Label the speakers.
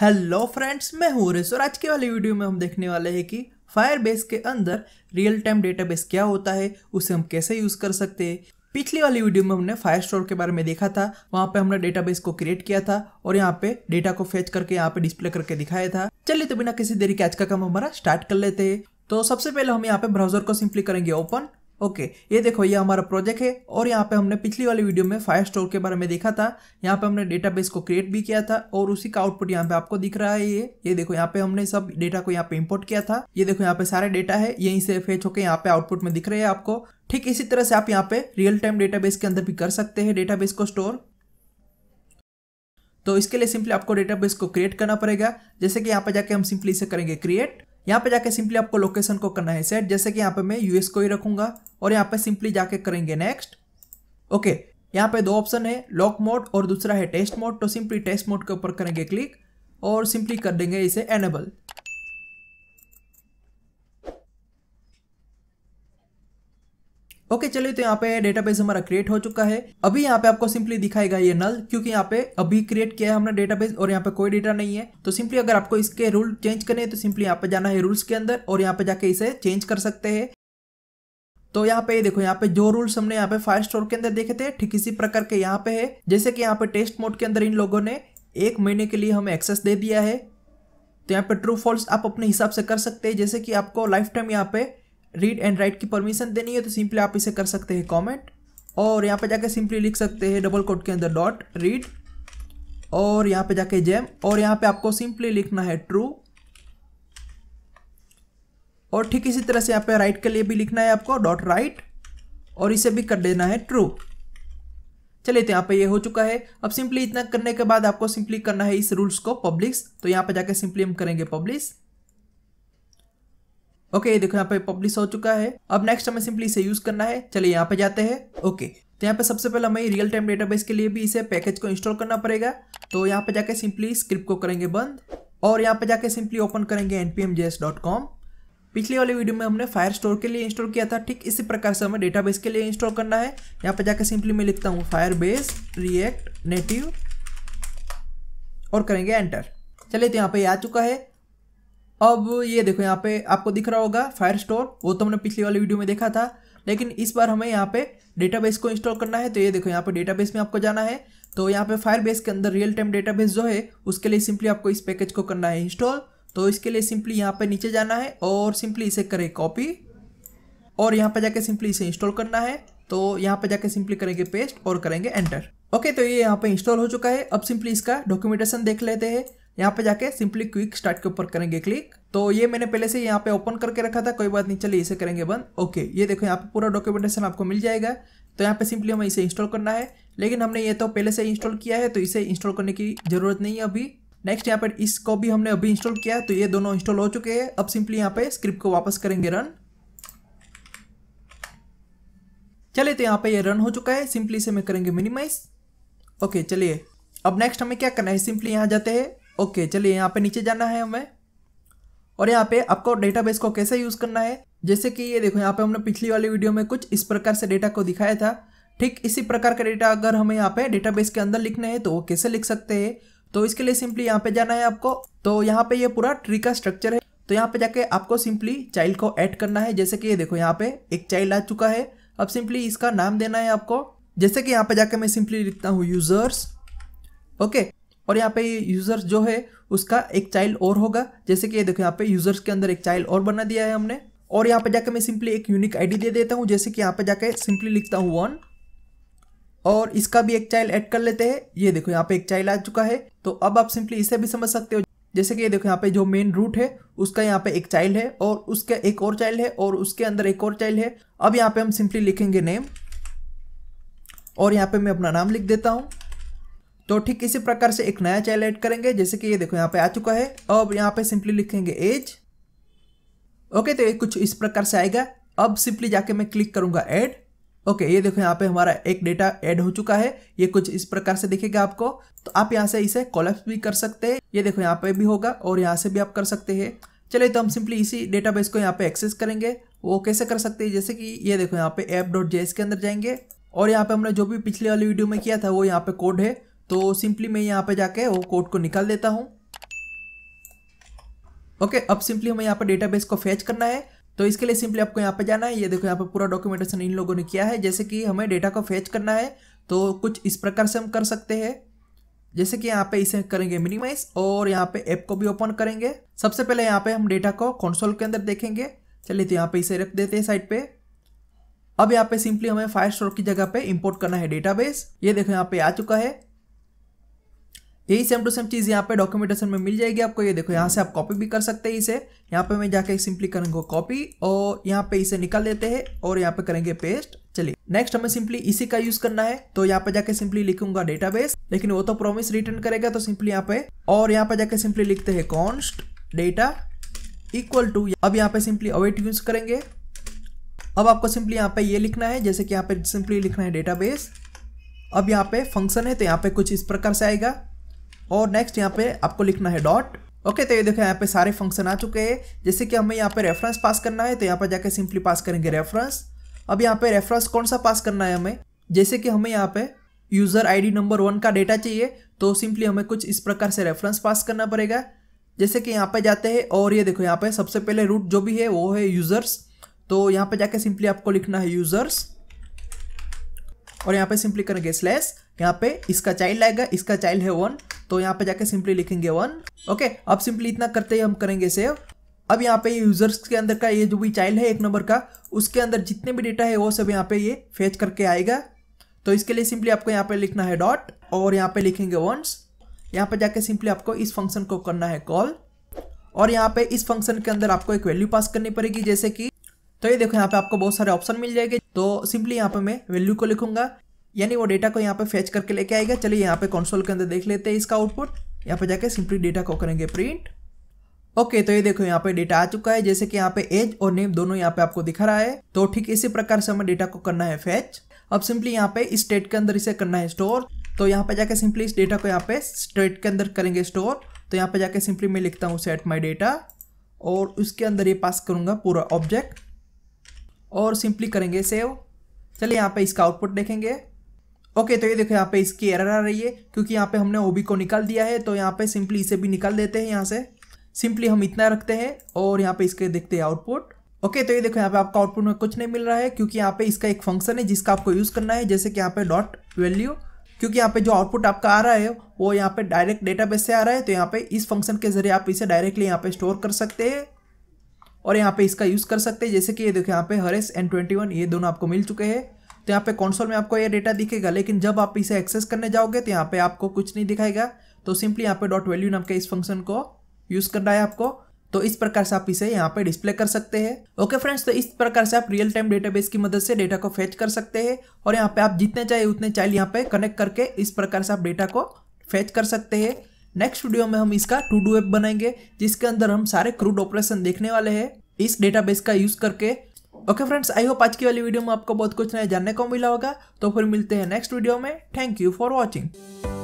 Speaker 1: hello friends मैं हूँ race और आज के वाले वीडियो में हम देखने वाले हैं कि फायरबेस के अंदर रियल टाइम डेटाबेस क्या होता है उसे हम कैसे यूज़ कर सकते हैं पिछली वाली वीडियो में हमने फायर स्टोर के बारे में देखा था वहाँ पे हमने डेटाबेस को क्रिएट किया था और यहाँ पे डेटा को फेच करके यहाँ पे डिस्प्ले करके दिखाया था चलिए तो बिना किसी देरी के आज का काम हमारा स्टार्ट कर लेते हैं तो सबसे पहले हम यहाँ पे ब्राउजर को सिंपली करेंगे ओपन ओके ये देखो ये हमारा प्रोजेक्ट है और यहाँ पे हमने पिछली वाली वीडियो में फायर स्टोर के बारे में देखा था यहाँ पे हमने डेटाबेस को क्रिएट भी किया था और उसी का आउटपुट यहाँ पे आपको दिख रहा है ये ये देखो यहाँ पे हमने सब डेटा को यहाँ पे इम्पोर्ट किया था ये देखो यहाँ पे सारे डेटा है यहीं से फेच होकर यहाँ पे आउटपुट में दिख रहे हैं आपको ठीक इसी तरह से आप यहाँ पे रियल टाइम डेटा के अंदर भी कर सकते हैं डेटाबेस को स्टोर तो इसके लिए सिंपली आपको डेटाबेस को क्रिएट करना पड़ेगा जैसे कि यहाँ पे जाके हम सिंपली इसे करेंगे क्रिएट यहाँ पे जाके सिंपली आपको लोकेशन को करना है सेट जैसे कि यहाँ पे मैं यूएस को ही रखूंगा और यहाँ पे सिंपली जाके करेंगे नेक्स्ट ओके यहाँ पे दो ऑप्शन है लॉक मोड और दूसरा है टेस्ट मोड तो सिंपली टेस्ट मोड के ऊपर करेंगे क्लिक और सिंपली कर देंगे इसे एनेबल ओके चलिए तो यहाँ पे डेटाबेस हमारा क्रिएट हो चुका है अभी यहाँ पे आपको सिंपली दिखाएगा ये नल क्योंकि यहाँ पे अभी क्रिएट किया है हमने डेटाबेस और यहाँ पे कोई डेटा नहीं है तो सिंपली अगर आपको इसके रूल चेंज करने हैं तो सिंपली यहाँ पे जाना है रूल्स के अंदर और यहाँ पे जाके इसे चेंज कर सकते हैं तो यहाँ पे देखो यहाँ पे जो रूल्स हमने यहाँ पे फायर स्टोर के अंदर देखे थे ठीक इसी प्रकार के यहाँ पे है जैसे कि यहाँ पे टेस्ट मोड के अंदर इन लोगों ने एक महीने के लिए हमें एक्सेस दे दिया है तो यहाँ पे ट्रू फॉल्स आप अपने हिसाब से कर सकते हैं जैसे कि आपको लाइफ टाइम यहाँ पे रीड एंड राइट की परमिशन देनी है तो सिंपली आप इसे कर सकते हैं कॉमेंट और यहाँ पे जाके सिंपली लिख सकते हैं डबल कोट के अंदर डॉट रीड और यहाँ पे जाके जैम और यहाँ पे आपको सिंपली लिखना है ट्रू और ठीक इसी तरह से यहाँ पे राइट के लिए भी लिखना है आपको डॉट राइट और इसे भी कर देना है ट्रू चलिए तो यहाँ पे ये हो चुका है अब सिंपली इतना करने के बाद आपको सिंपली करना है इस रूल्स को पब्लिश तो यहाँ पे जाके सिंपली हम करेंगे पब्लिश ओके okay, देखो यहाँ पे पब्लिश हो चुका है अब नेक्स्ट हमें सिंपली इसे यूज करना है चलिए यहाँ पे जाते हैं ओके okay, तो यहाँ पे सबसे पहले हमें रियल टाइम डेटाबेस के लिए भी इसे पैकेज को इंस्टॉल करना पड़ेगा तो यहाँ पे जाके सिंपली स्क्रिप्ट को करेंगे बंद और यहाँ पे जाके सिंपली ओपन करेंगे npmjs.com पिछले वाले वीडियो में हमने फायर स्टोर के लिए इंस्टॉल किया था ठीक इसी प्रकार से हमें डेटाबेस के लिए इंस्टॉल करना है यहाँ पे जाके सिंपली मैं लिखता हूँ फायर बेस रिएक्ट नेटिव और करेंगे एंटर चलिए तो यहाँ पे आ चुका है अब ये देखो यहाँ पे आपको दिख रहा होगा फायर स्टोर वो तो हमने पिछली वाली वीडियो में देखा था लेकिन इस बार हमें यहाँ पे डेटाबेस को इंस्टॉल करना है तो ये देखो यहाँ पे डेटाबेस में आपको जाना है तो यहाँ पे फायर के अंदर रियल टाइम डेटाबेस जो है उसके लिए सिंपली आपको इस पैकेज को करना है इंस्टॉल तो इसके लिए सिंपली यहाँ पे नीचे जाना है और सिंपली इसे करें कॉपी और यहाँ पे जाके सिंपली इसे इंस्टॉल करना है तो यहाँ पे जाके सिंपली करेंगे पेस्ट और करेंगे एंटर ओके तो ये यहाँ पे इंस्टॉल हो चुका है अब सिंपली इसका डॉक्यूमेंटेशन देख लेते हैं यहाँ पे जाके सिंपली क्विक स्टार्ट के ऊपर करेंगे क्लिक तो ये मैंने पहले से यहाँ पे ओपन करके रखा था कोई बात नहीं चलिए इसे करेंगे बंद ओके ये देखो यहाँ पे पूरा डॉक्यूमेंटेशन आपको मिल जाएगा तो यहाँ पे सिंपली हमें इसे इंस्टॉल करना है लेकिन हमने ये तो पहले से इंस्टॉल किया है तो इसे इंस्टॉल करने की जरूरत नहीं है अभी नेक्स्ट यहाँ पर इसको भी हमने अभी इंस्टॉल किया तो ये दोनों इंस्टॉल हो चुके हैं अब सिंपली यहाँ पे स्क्रिप्ट को वापस करेंगे रन चलिए तो यहाँ पे ये रन हो चुका है सिंपली इसे मैं करेंगे मिनिमाइज ओके चलिए अब नेक्स्ट हमें क्या करना है सिंपली यहाँ जाते हैं ओके चलिए यहाँ पे नीचे जाना है हमें और यहाँ पे आपको डेटाबेस को कैसे यूज़ करना है जैसे कि ये देखो यहाँ पे हमने पिछली वाली वीडियो में कुछ इस प्रकार से डेटा को दिखाया था ठीक इसी प्रकार का डेटा अगर हमें यहाँ पे डेटाबेस के अंदर लिखना है तो वो कैसे लिख सकते हैं तो इसके लिए सिंपली यहाँ पे जाना है आपको तो यहाँ पे ये यह पूरा ट्री का स्ट्रक्चर है तो यहाँ पे जाके आपको सिंपली चाइल्ड को ऐड करना है जैसे कि ये देखो यहाँ पे एक चाइल्ड आ चुका है अब सिंपली इसका नाम देना है आपको जैसे कि यहाँ पे जाके मैं सिंपली लिखता हूँ यूजर्स ओके और यहाँ पे यूज़र्स जो है उसका एक चाइल्ड और होगा जैसे कि ये देखो यहाँ पे यूज़र्स के अंदर एक चाइल्ड और बना दिया है हमने और यहाँ पे जाके मैं सिंपली एक यूनिक आईडी दे देता हूँ जैसे कि यहाँ पे जाके सिंपली लिखता हूँ वन और इसका भी एक चाइल्ड ऐड कर लेते हैं ये देखो यहाँ पे एक चाइल्ड आ चुका है तो अब आप सिंपली इसे भी समझ सकते हो जैसे कि ये देखो यहाँ पे जो मेन रूट है उसका यहाँ पे एक चाइल्ड है और उसका एक और चाइल्ड है और उसके अंदर एक और चाइल्ड है अब यहाँ पे हम सिंपली लिखेंगे नेम और यहाँ पे मैं अपना नाम लिख देता हूँ तो ठीक इसी प्रकार से एक नया चाइल्ड ऐड करेंगे जैसे कि ये देखो यहाँ पे आ चुका है अब यहाँ पे सिंपली लिखेंगे एज ओके तो ये कुछ इस प्रकार से आएगा अब सिंपली जाके मैं क्लिक करूंगा ऐड ओके ये देखो यहाँ पे हमारा एक डेटा ऐड हो चुका है ये कुछ इस प्रकार से दिखेगा आपको तो आप यहाँ से इसे कॉलेप्स भी कर सकते हैं ये देखो यहाँ पे भी होगा और यहाँ से भी आप कर सकते हैं चलिए तो हम सिंपली इसी डेटा को यहाँ पे एक्सेस करेंगे वो कैसे कर सकते हैं जैसे कि ये देखो यहाँ पे ऐप डॉट के अंदर जाएंगे और यहाँ पे हमने जो भी पिछले वाली वीडियो में किया था वो यहाँ पे कोड है तो सिंपली मैं यहाँ पे जाके वो कोड को निकाल देता हूँ ओके अब सिंपली हमें यहाँ पर डेटाबेस को फेच करना है तो इसके लिए सिंपली आपको यहाँ पे जाना है ये देखो यहाँ पे पूरा डॉक्यूमेंटेशन इन लोगों ने किया है जैसे कि हमें डेटा को फेच करना है तो कुछ इस प्रकार से हम कर सकते हैं जैसे कि यहाँ पे इसे करेंगे मिनिमाइज और यहाँ पे ऐप को भी ओपन करेंगे सबसे पहले यहाँ पे हम डेटा को कंसोल के अंदर देखेंगे चलिए तो यहाँ पे इसे रख देते हैं साइड पे अब यहाँ पे सिंपली हमें फायर स्टोर की जगह पे इंपोर्ट करना है डेटाबेस ये देखो यहाँ पे आ चुका है यही सेम टू सेम चीज़ यहाँ पे डॉक्यूमेंटेशन में मिल जाएगी आपको ये देखो यहाँ से आप कॉपी भी कर सकते हैं इसे यहाँ पे मैं जाके सिंपली करूंगा कॉपी और यहाँ पे इसे निकाल देते हैं और यहाँ पे करेंगे पेस्ट चलिए नेक्स्ट हमें सिंपली इसी का यूज करना है तो यहाँ पे जाके सिंपली लिखूंगा डेटाबेस लेकिन वो तो प्रोमिस रिटर्न करेगा तो सिंपली यहाँ पे और यहाँ पे जाके सिंपली लिखते है कॉन्स्ट डेटा इक्वल टू अब यहाँ पे सिंपली अवेट यूज करेंगे अब आपको सिंपली यहाँ पे ये लिखना है जैसे कि यहाँ पे सिंपली लिखना है डेटाबेस अब यहाँ पे फंक्शन है तो यहाँ पे कुछ इस प्रकार से आएगा और नेक्स्ट यहाँ पे आपको लिखना है डॉट ओके तो ये देखो यहाँ पे सारे फंक्शन आ चुके हैं जैसे कि हमें यहाँ पे रेफरेंस पास करना है तो यहाँ पर जाके सिंपली पास करेंगे रेफरेंस अब यहाँ पे रेफरेंस कौन सा पास करना है हमें जैसे कि हमें यहाँ पे यूज़र आईडी नंबर वन का डेटा चाहिए तो सिंपली हमें कुछ इस प्रकार से रेफरेंस पास करना पड़ेगा जैसे कि यहाँ पे जाते हैं और ये देखो यहाँ पे सबसे पहले रूट जो भी है वो है यूज़र्स तो यहाँ पे जाके सिंपली आपको लिखना है यूज़र्स और यहाँ पे सिंपली करेंगे स्लैश यहाँ पे इसका चाइल्ड आएगा इसका चाइल्ड है वन तो यहाँ पे जाके सिंपली लिखेंगे वन ओके अब सिंपली इतना करते ही हम करेंगे सेव अब यहाँ पे यूजर्स के अंदर का ये जो भी चाइल्ड है एक नंबर का उसके अंदर जितने भी डेटा है वो सब यहाँ पे ये फेच करके आएगा तो इसके लिए सिंपली आपको यहाँ पे लिखना है डॉट और यहाँ पे लिखेंगे वंस यहाँ पे जाके सिंपली आपको इस फंक्शन को करना है कॉल और यहाँ पे इस फंक्शन के अंदर आपको एक वैल्यू पास करनी पड़ेगी जैसे कि तो ये देखो यहाँ पे आपको बहुत सारे ऑप्शन मिल जाएंगे तो सिंपली यहाँ पे मैं वैल्यू को लिखूंगा यानी वो डेटा को यहाँ पे फेच करके लेके आएगा चलिए यहाँ पे कंसोल के अंदर देख लेते हैं इसका आउटपुट यहाँ पे जाके सिंपली डेटा को करेंगे प्रिंट ओके तो ये देखो यहाँ पे डेटा आ चुका है जैसे कि यहाँ पे एज और नेम दोनों यहाँ पे आपको दिखा रहा है तो ठीक इसी प्रकार से हमें डेटा को करना है फेच अब सिंपली यहाँ पे इस स्टेट के अंदर इसे करना है स्टोर तो यहाँ पे जाके सिंपली इस डेटा को यहाँ पे स्टेट के अंदर करेंगे स्टोर तो यहाँ पे जाके सिंपली मैं लिखता हूँ सेट माई डेटा और उसके अंदर ये पास करूँगा पूरा ऑब्जेक्ट और सिंपली करेंगे सेव चलिए यहाँ पे इसका आउटपुट देखेंगे ओके तो ये देखो यहाँ पे इसकी एरर आ रही है क्योंकि यहाँ पे हमने ओबी को निकाल दिया है तो यहाँ पे सिंपली इसे भी निकाल देते हैं यहाँ से सिंपली हम इतना रखते हैं और यहाँ पे इसके देखते हैं आउटपुट ओके तो ये देखो यहाँ पे आपका आउटपुट में कुछ नहीं मिल रहा है क्योंकि यहाँ पे इसका एक फंक्शन है जिसका आपको यूज़ करना है जैसे कि यहाँ पे डॉट वैल्यू क्योंकि यहाँ पे जो आउटपुट आपका आ रहा है वो यहाँ पे डायरेक्ट डेटा से आ रहा है तो यहाँ पे इस फंक्शन के जरिए आप इसे डायरेक्टली यहाँ पे स्टोर कर सकते हैं और यहाँ पे इसका यूज़ कर सकते हैं जैसे कि ये देखो यहाँ पे हरेस एंड ट्वेंटी वन ये दोनों आपको मिल चुके हैं तो यहाँ पे कंसोल में आपको ये डेटा दिखेगा लेकिन जब आप इसे एक्सेस करने जाओगे तो यहाँ पे आपको कुछ नहीं दिखाएगा तो सिंपली यहाँ पे डॉट वैल्यू नाम के इस फंक्शन को यूज़ करना है आपको तो इस प्रकार से आप इसे यहाँ पे डिस्प्ले कर सकते हैं ओके फ्रेंड्स तो इस प्रकार से आप रियल टाइम डेटाबेस की मदद से डेटा को फेच कर सकते हैं और यहाँ पे आप जितने चाहे उतने चाइल्ड यहाँ पे कनेक्ट करके इस प्रकार से आप डेटा को फेच कर सकते हैं नेक्स्ट वीडियो में हम इसका टू डू एप बनाएंगे जिसके अंदर हम सारे क्रूड ऑपरेशन देखने वाले हैं इस डेटाबेस का यूज करके ओके फ्रेंड्स आई होप आज की वाली वीडियो में आपको बहुत कुछ नया जानने को मिला होगा तो फिर मिलते हैं नेक्स्ट वीडियो में थैंक यू फॉर वॉचिंग